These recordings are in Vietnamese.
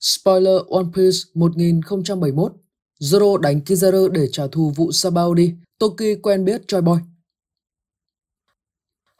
Spoiler One Piece 1071 Zoro đánh Kizaru để trả thù vụ Sabao đi. Toki quen biết Joy Boy.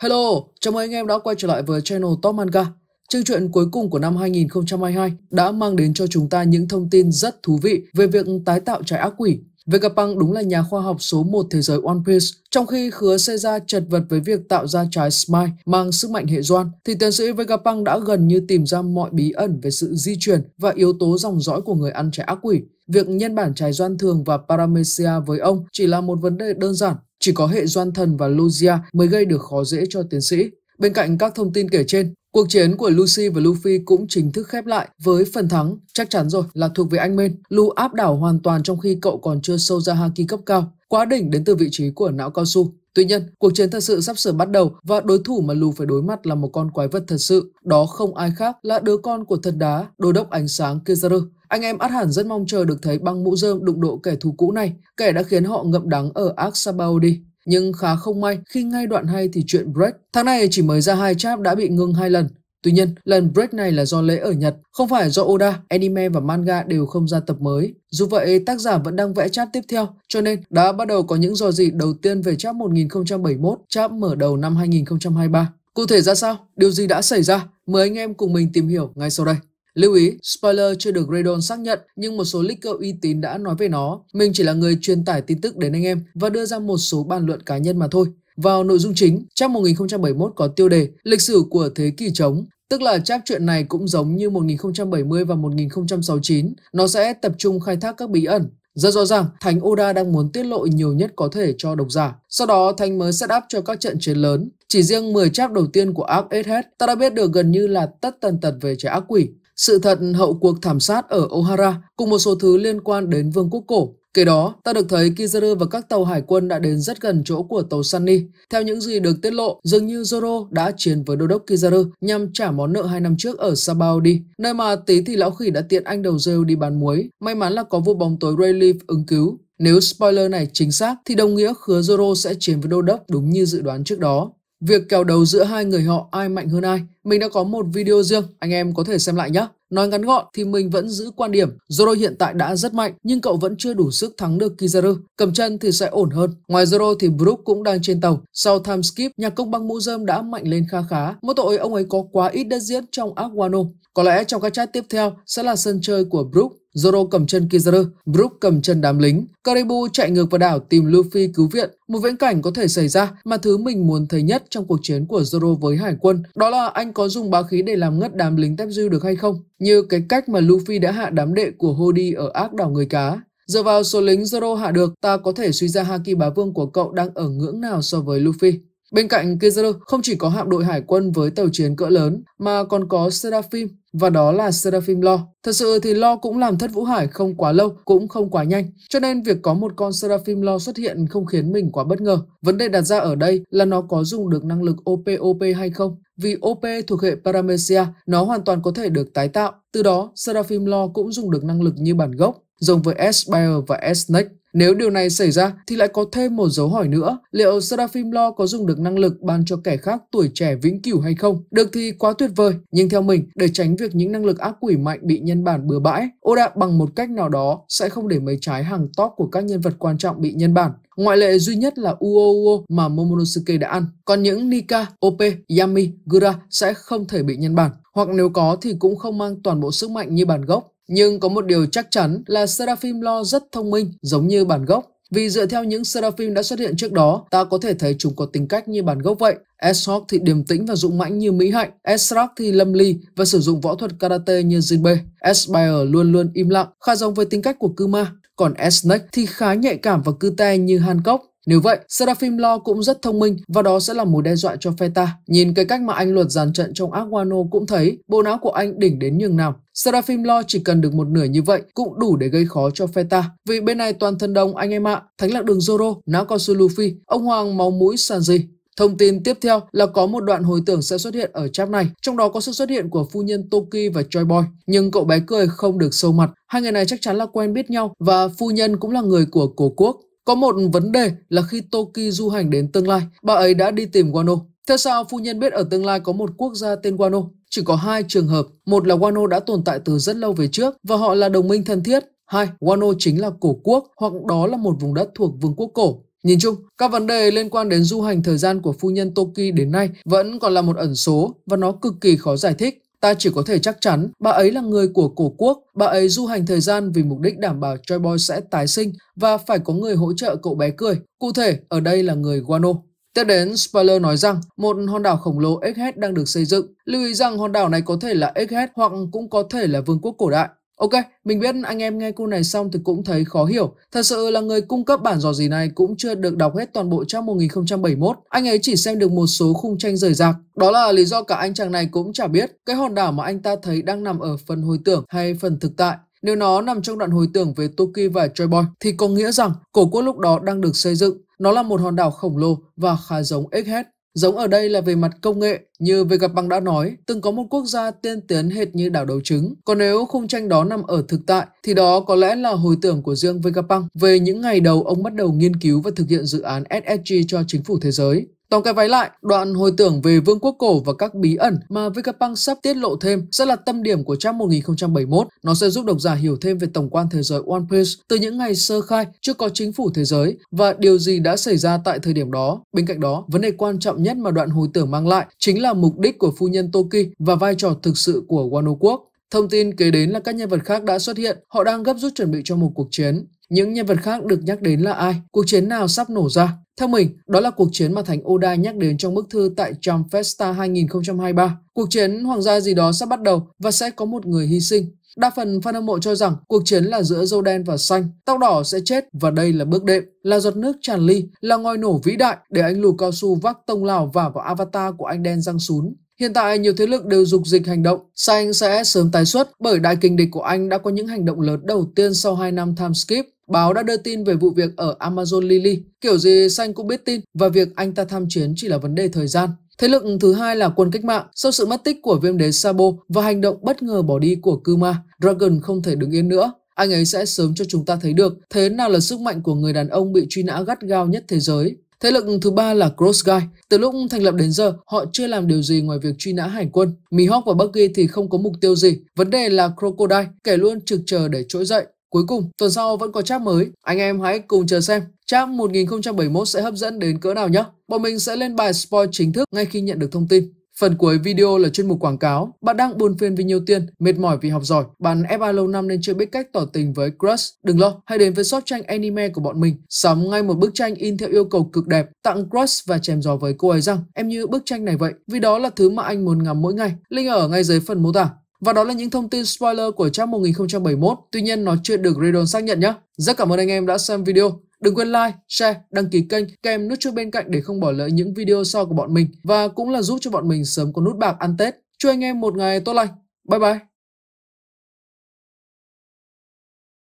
Hello, chào mừng anh em đã quay trở lại với channel Top Manga. Chương truyện cuối cùng của năm 2022 đã mang đến cho chúng ta những thông tin rất thú vị về việc tái tạo trái ác quỷ Vegapunk đúng là nhà khoa học số 1 thế giới One Piece. Trong khi khứa ra chật vật với việc tạo ra trái Smile mang sức mạnh hệ doan, thì tiến sĩ Vegapunk đã gần như tìm ra mọi bí ẩn về sự di chuyển và yếu tố dòng dõi của người ăn trái ác quỷ. Việc nhân bản trái doan thường và Paramecia với ông chỉ là một vấn đề đơn giản. Chỉ có hệ doan thần và Lugia mới gây được khó dễ cho tiến sĩ. Bên cạnh các thông tin kể trên, Cuộc chiến của Lucy và Luffy cũng chính thức khép lại với phần thắng chắc chắn rồi là thuộc về anh Mên. Lu áp đảo hoàn toàn trong khi cậu còn chưa sâu ra haki cấp cao, quá đỉnh đến từ vị trí của não cao su. Tuy nhiên, cuộc chiến thật sự sắp sửa bắt đầu và đối thủ mà Lu phải đối mặt là một con quái vật thật sự. Đó không ai khác là đứa con của thần đá, đồ đốc ánh sáng Kizaru. Anh em át hẳn rất mong chờ được thấy băng mũ rơm đụng độ kẻ thù cũ này, kẻ đã khiến họ ngậm đắng ở Ark Sabaody. Nhưng khá không may khi ngay đoạn hay thì chuyện break. Tháng này chỉ mới ra hai chap đã bị ngưng hai lần. Tuy nhiên, lần break này là do lễ ở Nhật, không phải do Oda, anime và manga đều không ra tập mới. Dù vậy, tác giả vẫn đang vẽ chap tiếp theo, cho nên đã bắt đầu có những dò dị đầu tiên về chap 1071, chap mở đầu năm 2023. Cụ thể ra sao? Điều gì đã xảy ra? Mời anh em cùng mình tìm hiểu ngay sau đây. Lưu ý, spoiler chưa được Radon xác nhận nhưng một số leaker uy tín đã nói về nó. Mình chỉ là người truyền tải tin tức đến anh em và đưa ra một số bàn luận cá nhân mà thôi. Vào nội dung chính, trang 1071 có tiêu đề Lịch sử của thế kỷ trống, tức là trác chuyện này cũng giống như 1070 và 1069, nó sẽ tập trung khai thác các bí ẩn. Rất rõ ràng, Thánh Oda đang muốn tiết lộ nhiều nhất có thể cho độc giả. Sau đó, Thánh mới set up cho các trận chiến lớn. Chỉ riêng 10 chap đầu tiên của Arc hết, ta đã biết được gần như là tất tần tật về trái ác quỷ sự thật hậu cuộc thảm sát ở O'Hara cùng một số thứ liên quan đến vương quốc cổ. Kể đó, ta được thấy Kizaru và các tàu hải quân đã đến rất gần chỗ của tàu Sunny. Theo những gì được tiết lộ, dường như Zoro đã chiến với đô đốc Kizaru nhằm trả món nợ hai năm trước ở Sabaody, nơi mà tí thì lão khỉ đã tiện anh đầu rêu đi bán muối. May mắn là có vụ bóng tối Rayleigh ứng cứu. Nếu spoiler này chính xác thì đồng nghĩa khứa Zoro sẽ chiến với đô đốc đúng như dự đoán trước đó. Việc kèo đầu giữa hai người họ ai mạnh hơn ai, mình đã có một video riêng, anh em có thể xem lại nhé. Nói ngắn gọn thì mình vẫn giữ quan điểm Zoro hiện tại đã rất mạnh nhưng cậu vẫn chưa đủ sức thắng được Kizaru. Cầm chân thì sẽ ổn hơn. Ngoài Zoro thì Brook cũng đang trên tàu. Sau time skip, nhạc công băng mũ dơm đã mạnh lên kha khá. Mỗi tội ông ấy có quá ít đất diễn trong Aquano. Có lẽ trong các chat tiếp theo sẽ là sân chơi của Brook Zoro cầm chân Kizaru, Brook cầm chân đám lính. Karibu chạy ngược vào đảo tìm Luffy cứu viện. Một viễn cảnh có thể xảy ra mà thứ mình muốn thấy nhất trong cuộc chiến của Zoro với hải quân đó là anh có dùng bá khí để làm ngất đám lính Tepju được hay không? Như cái cách mà Luffy đã hạ đám đệ của Hody ở ác đảo người cá. Dựa vào số lính Zoro hạ được, ta có thể suy ra Haki bá vương của cậu đang ở ngưỡng nào so với Luffy. Bên cạnh Kizaru không chỉ có hạm đội hải quân với tàu chiến cỡ lớn mà còn có Seraphim và đó là Seraphim Lo. Thật sự thì Lo cũng làm thất vũ hải không quá lâu, cũng không quá nhanh, cho nên việc có một con Seraphim Lo xuất hiện không khiến mình quá bất ngờ. Vấn đề đặt ra ở đây là nó có dùng được năng lực op op hay không? Vì OP thuộc hệ Paramecia, nó hoàn toàn có thể được tái tạo. Từ đó, Seraphim Lo cũng dùng được năng lực như bản gốc, giống với S-Bayer và S-Snake. Nếu điều này xảy ra thì lại có thêm một dấu hỏi nữa, liệu Seraphim Lo có dùng được năng lực ban cho kẻ khác tuổi trẻ vĩnh cửu hay không? Được thì quá tuyệt vời, nhưng theo mình, để tránh việc những năng lực ác quỷ mạnh bị nhân bản bừa bãi, Oda bằng một cách nào đó sẽ không để mấy trái hàng top của các nhân vật quan trọng bị nhân bản. Ngoại lệ duy nhất là Uo Uo mà Momonosuke đã ăn. Còn những Nika, OP, Yami, Gura sẽ không thể bị nhân bản. Hoặc nếu có thì cũng không mang toàn bộ sức mạnh như bản gốc. Nhưng có một điều chắc chắn là Seraphim lo rất thông minh, giống như bản gốc. Vì dựa theo những Seraphim đã xuất hiện trước đó, ta có thể thấy chúng có tính cách như bản gốc vậy. Eshok thì điềm tĩnh và dũng mãnh như Mỹ Hạnh, Esrak thì lâm ly và sử dụng võ thuật karate như Jinbe. Esbire luôn luôn im lặng, khá giống với tính cách của Kuma, còn Esnek thì khá nhạy cảm và cư te như Hancock. Nếu vậy, Serafim Lo cũng rất thông minh và đó sẽ là mối đe dọa cho Feta. Nhìn cái cách mà anh luật dàn trận trong Aguano cũng thấy bộ não của anh đỉnh đến nhường nào. Seraphim Lo chỉ cần được một nửa như vậy cũng đủ để gây khó cho Feta. Vì bên này toàn thân đông anh em ạ, thánh lạc đường Zoro, não con sư Luffy, ông hoàng máu mũi Sanji. Thông tin tiếp theo là có một đoạn hồi tưởng sẽ xuất hiện ở chap này, trong đó có sự xuất hiện của phu nhân Toki và Joy Boy. Nhưng cậu bé cười không được sâu mặt, hai người này chắc chắn là quen biết nhau và phu nhân cũng là người của cổ quốc. Có một vấn đề là khi Toki du hành đến tương lai, bà ấy đã đi tìm Wano. Theo sao phu nhân biết ở tương lai có một quốc gia tên Wano? Chỉ có hai trường hợp, một là Wano đã tồn tại từ rất lâu về trước và họ là đồng minh thân thiết. Hai, Wano chính là cổ quốc hoặc đó là một vùng đất thuộc vương quốc cổ. Nhìn chung, các vấn đề liên quan đến du hành thời gian của phu nhân Toki đến nay vẫn còn là một ẩn số và nó cực kỳ khó giải thích. Ta chỉ có thể chắc chắn bà ấy là người của cổ quốc, bà ấy du hành thời gian vì mục đích đảm bảo Joy Boy sẽ tái sinh và phải có người hỗ trợ cậu bé cười. Cụ thể, ở đây là người Guano. Tiếp đến, Spoiler nói rằng một hòn đảo khổng lồ Egghead đang được xây dựng. Lưu ý rằng hòn đảo này có thể là Egghead hoặc cũng có thể là vương quốc cổ đại. Ok, mình biết anh em nghe cu này xong thì cũng thấy khó hiểu. Thật sự là người cung cấp bản dò gì này cũng chưa được đọc hết toàn bộ trang 1071. Anh ấy chỉ xem được một số khung tranh rời rạc. Đó là lý do cả anh chàng này cũng chả biết cái hòn đảo mà anh ta thấy đang nằm ở phần hồi tưởng hay phần thực tại. Nếu nó nằm trong đoạn hồi tưởng về Toki và Joy Boy thì có nghĩa rằng cổ quốc lúc đó đang được xây dựng. Nó là một hòn đảo khổng lồ và khá giống Egghead. Giống ở đây là về mặt công nghệ, như về gặp bằng đã nói, từng có một quốc gia tiên tiến hệt như đảo đầu trứng. Còn nếu khung tranh đó nằm ở thực tại, thì đó có lẽ là hồi tưởng của riêng Vegapunk về những ngày đầu ông bắt đầu nghiên cứu và thực hiện dự án SSG cho chính phủ thế giới. Tổng cái váy lại, đoạn hồi tưởng về vương quốc cổ và các bí ẩn mà Vegapunk sắp tiết lộ thêm sẽ là tâm điểm của trang 1071. Nó sẽ giúp độc giả hiểu thêm về tổng quan thế giới One Piece từ những ngày sơ khai chưa có chính phủ thế giới và điều gì đã xảy ra tại thời điểm đó. Bên cạnh đó, vấn đề quan trọng nhất mà đoạn hồi tưởng mang lại chính là mục đích của phu nhân Toki và vai trò thực sự của Wano Quốc. Thông tin kế đến là các nhân vật khác đã xuất hiện, họ đang gấp rút chuẩn bị cho một cuộc chiến. Những nhân vật khác được nhắc đến là ai? Cuộc chiến nào sắp nổ ra? Theo mình, đó là cuộc chiến mà Thánh Oda nhắc đến trong bức thư tại Jump Festa 2023. Cuộc chiến hoàng gia gì đó sắp bắt đầu và sẽ có một người hy sinh. Đa phần fan hâm mộ cho rằng cuộc chiến là giữa dâu đen và xanh, tóc đỏ sẽ chết và đây là bước đệm, là giọt nước tràn ly, là ngòi nổ vĩ đại để anh lù cao su vác tông lào và vào avatar của anh đen răng sún. Hiện tại nhiều thế lực đều dục dịch hành động, xanh sẽ sớm tái xuất bởi đại kình địch của anh đã có những hành động lớn đầu tiên sau 2 năm time skip. Báo đã đưa tin về vụ việc ở Amazon Lily, kiểu gì Xanh cũng biết tin và việc anh ta tham chiến chỉ là vấn đề thời gian. Thế lực thứ hai là quân cách mạng. Sau sự mất tích của viêm đế Sabo và hành động bất ngờ bỏ đi của Kuma, Dragon không thể đứng yên nữa. Anh ấy sẽ sớm cho chúng ta thấy được thế nào là sức mạnh của người đàn ông bị truy nã gắt gao nhất thế giới. Thế lực thứ ba là Cross Guy. Từ lúc thành lập đến giờ, họ chưa làm điều gì ngoài việc truy nã hải quân. Mihawk và Bucky thì không có mục tiêu gì. Vấn đề là Crocodile, kẻ luôn trực chờ để trỗi dậy. Cuối cùng, tuần sau vẫn có chap mới, anh em hãy cùng chờ xem chap 1071 sẽ hấp dẫn đến cỡ nào nhé. Bọn mình sẽ lên bài spoil chính thức ngay khi nhận được thông tin. Phần cuối video là chuyên mục quảng cáo. Bạn đang buồn phiền vì nhiều tiền, mệt mỏi vì học giỏi, bạn FA lâu năm nên chưa biết cách tỏ tình với crush. Đừng lo, hãy đến với shop tranh anime của bọn mình, sắm ngay một bức tranh in theo yêu cầu cực đẹp, tặng crush và chèm giò với cô ấy rằng em như bức tranh này vậy, vì đó là thứ mà anh muốn ngắm mỗi ngày. Link ở ngay dưới phần mô tả. Và đó là những thông tin spoiler của trang 1071, tuy nhiên nó chưa được Radon xác nhận nhé. Rất cảm ơn anh em đã xem video. Đừng quên like, share, đăng ký kênh, kèm nút chuông bên cạnh để không bỏ lỡ những video sau của bọn mình và cũng là giúp cho bọn mình sớm có nút bạc ăn Tết. Chúc anh em một ngày tốt lành. Bye bye!